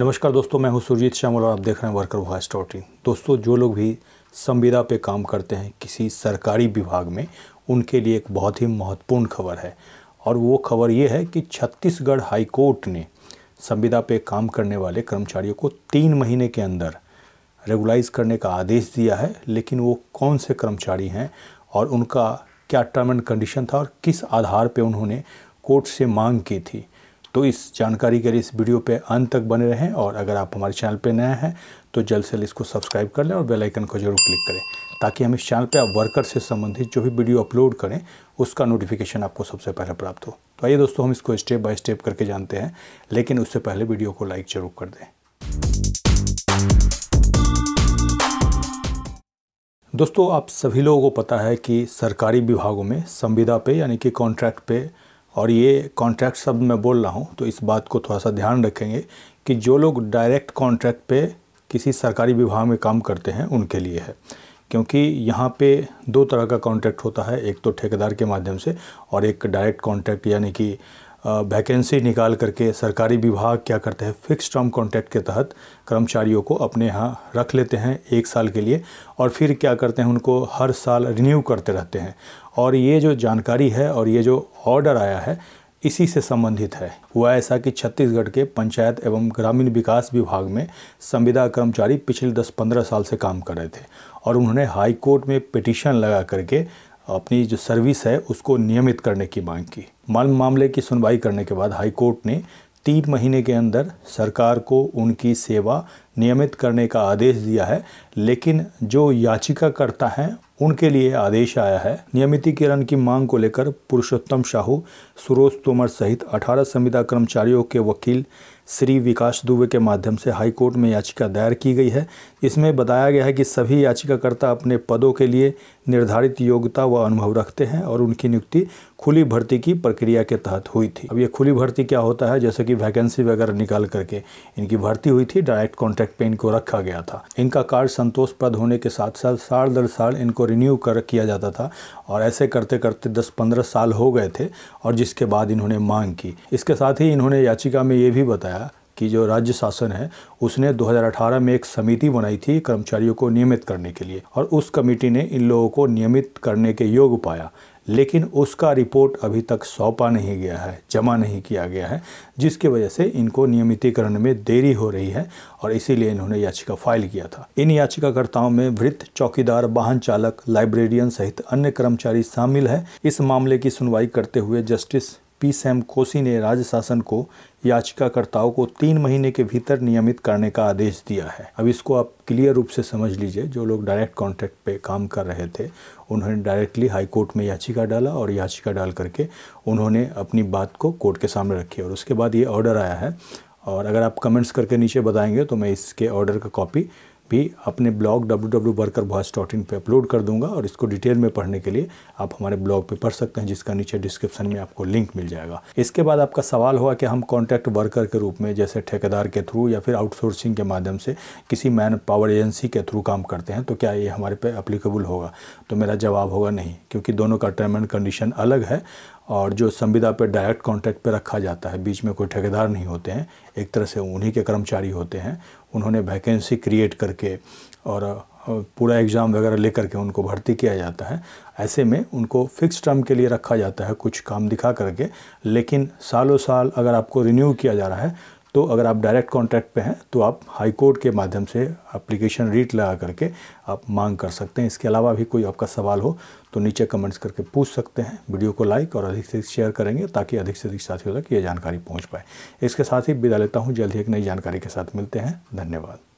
नमस्कार दोस्तों मैं हूं सुरजीत श्यामल और आप देख रहे हैं वर्कर वॉइस डॉट दोस्तों जो लोग भी संविदा पे काम करते हैं किसी सरकारी विभाग में उनके लिए एक बहुत ही महत्वपूर्ण खबर है और वो खबर ये है कि छत्तीसगढ़ हाईकोर्ट ने संविदा पे काम करने वाले कर्मचारियों को तीन महीने के अंदर रेगुलाइज करने का आदेश दिया है लेकिन वो कौन से कर्मचारी हैं और उनका क्या टर्म एंड कंडीशन था और किस आधार पर उन्होंने कोर्ट से मांग की थी तो इस जानकारी के लिए इस वीडियो पे अंत तक बने रहें और अगर आप हमारे चैनल पे नया हैं तो जल्द से जल्द इसको सब्सक्राइब कर लें और बेल आइकन को जरूर क्लिक करें ताकि हम इस चैनल पे आप वर्कर से संबंधित जो भी वीडियो अपलोड करें उसका नोटिफिकेशन आपको सबसे पहले प्राप्त हो तो आइए दोस्तों हम इसको स्टेप बाय स्टेप करके जानते हैं लेकिन उससे पहले वीडियो को लाइक जरूर कर दें दोस्तों आप सभी लोगों को पता है कि सरकारी विभागों में संविदा पे यानी कि कॉन्ट्रैक्ट पे और ये कॉन्ट्रैक्ट शब्द मैं बोल रहा हूँ तो इस बात को थोड़ा सा ध्यान रखेंगे कि जो लोग डायरेक्ट कॉन्ट्रैक्ट पे किसी सरकारी विभाग में काम करते हैं उनके लिए है क्योंकि यहाँ पे दो तरह का कॉन्ट्रैक्ट होता है एक तो ठेकेदार के माध्यम से और एक डायरेक्ट कॉन्ट्रैक्ट यानी कि वैकेंसी निकाल करके सरकारी विभाग क्या करते हैं फिक्स टर्म कॉन्ट्रैक्ट के तहत कर्मचारियों को अपने यहाँ रख लेते हैं एक साल के लिए और फिर क्या करते हैं उनको हर साल रिन्यू करते रहते हैं और ये जो जानकारी है और ये जो ऑर्डर आया है इसी से संबंधित है हुआ ऐसा कि छत्तीसगढ़ के पंचायत एवं ग्रामीण विकास विभाग में संविदा कर्मचारी पिछले 10-15 साल से काम कर रहे थे और उन्होंने हाई कोर्ट में पिटिशन लगा करके अपनी जो सर्विस है उसको नियमित करने की मांग की माल मामले की सुनवाई करने के बाद हाई कोर्ट ने तीन महीने के अंदर सरकार को उनकी सेवा नियमित करने का आदेश दिया है लेकिन जो याचिकाकर्ता हैं उनके लिए आदेश आया है नियमितीकरण की मांग को लेकर पुरुषोत्तम शाहू सुरोज तोमर सहित 18 संविदा कर्मचारियों के वकील श्री विकास दुबे के माध्यम से हाई कोर्ट में याचिका दायर की गई है इसमें बताया गया है कि सभी याचिकाकर्ता अपने पदों के लिए निर्धारित योग्यता व अनुभव रखते हैं और उनकी नियुक्ति खुली भर्ती की प्रक्रिया के तहत हुई थी अब ये खुली भर्ती क्या होता है जैसे कि वैकेंसी वगैरह निकाल करके इनकी भर्ती हुई थी डायरेक्ट कॉन्ट्रैक्ट पे इनको रखा गया था इनका कार्य संतोषप्रद होने के साथ साथ साल दर साल इनको रिन्यू कर किया जाता था और ऐसे करते करते दस पंद्रह साल हो गए थे और जिसके बाद इन्होंने मांग की इसके साथ ही इन्होंने याचिका में ये भी बताया कि जो राज्य शासन है उसने 2018 में एक समिति बनाई थी कर्मचारियों को नियमित करने के लिए और उस कमेटी ने इन लोगों को नियमित करने के योग पाया लेकिन उसका रिपोर्ट अभी तक सौंपा नहीं गया है जमा नहीं किया गया है जिसकी वजह से इनको नियमितीकरण में देरी हो रही है और इसीलिए इन्होंने याचिका फाइल किया था इन याचिकाकर्ताओं में वृत्त चौकीदार वाहन चालक लाइब्रेरियन सहित अन्य कर्मचारी शामिल है इस मामले की सुनवाई करते हुए जस्टिस पी सैम कोसी ने राज्य शासन को याचिकाकर्ताओं को तीन महीने के भीतर नियमित करने का आदेश दिया है अब इसको आप क्लियर रूप से समझ लीजिए जो लोग डायरेक्ट कॉन्ट्रैक्ट पे काम कर रहे थे उन्होंने डायरेक्टली हाई कोर्ट में याचिका डाला और याचिका डाल करके उन्होंने अपनी बात को कोर्ट के सामने रखी और उसके बाद ये ऑर्डर आया है और अगर आप कमेंट्स करके नीचे बताएंगे तो मैं इसके ऑर्डर का कॉपी भी अपने blog W W worker boys dot in पर अपलोड कर दूंगा और इसको डिटेल में पढ़ने के लिए आप हमारे ब्लॉग पे पढ़ सकते हैं जिसका नीचे डिस्क्रिप्शन में आपको लिंक मिल जाएगा इसके बाद आपका सवाल हुआ कि हम कॉन्ट्रैक्ट वर्कर के रूप में जैसे ठेकेदार के थ्रू या फिर आउटसोर्सिंग के माध्यम से किसी मैन पावर एजेंसी के थ्रू काम करते हैं तो क्या ये हमारे पे अप्लीकेबल होगा तो मेरा जवाब होगा नहीं क्योंकि दोनों का टर्म एंड कंडीशन अलग है और जो संविदा पर डायरेक्ट कॉन्ट्रैक्ट पर रखा जाता है बीच में कोई ठेकेदार नहीं होते हैं एक तरह से उन्हीं के कर्मचारी होते हैं उन्होंने वैकेंसी क्रिएट करके और पूरा एग्ज़ाम वगैरह लेकर के उनको भर्ती किया जाता है ऐसे में उनको फिक्स टर्म के लिए रखा जाता है कुछ काम दिखा करके लेकिन सालों साल अगर आपको रिन्यू किया जा रहा है तो अगर आप डायरेक्ट कॉन्ट्रैक्ट पे हैं तो आप हाई कोर्ट के माध्यम से एप्लीकेशन रीट लगा करके आप मांग कर सकते हैं इसके अलावा भी कोई आपका सवाल हो तो नीचे कमेंट्स करके पूछ सकते हैं वीडियो को लाइक और अधिक से अधिक शेयर करेंगे ताकि अधिक से अधिक साथियों तक ये जानकारी पहुँच पाए इसके साथ ही विदा लेता हूँ जल्द ही एक नई जानकारी के साथ मिलते हैं धन्यवाद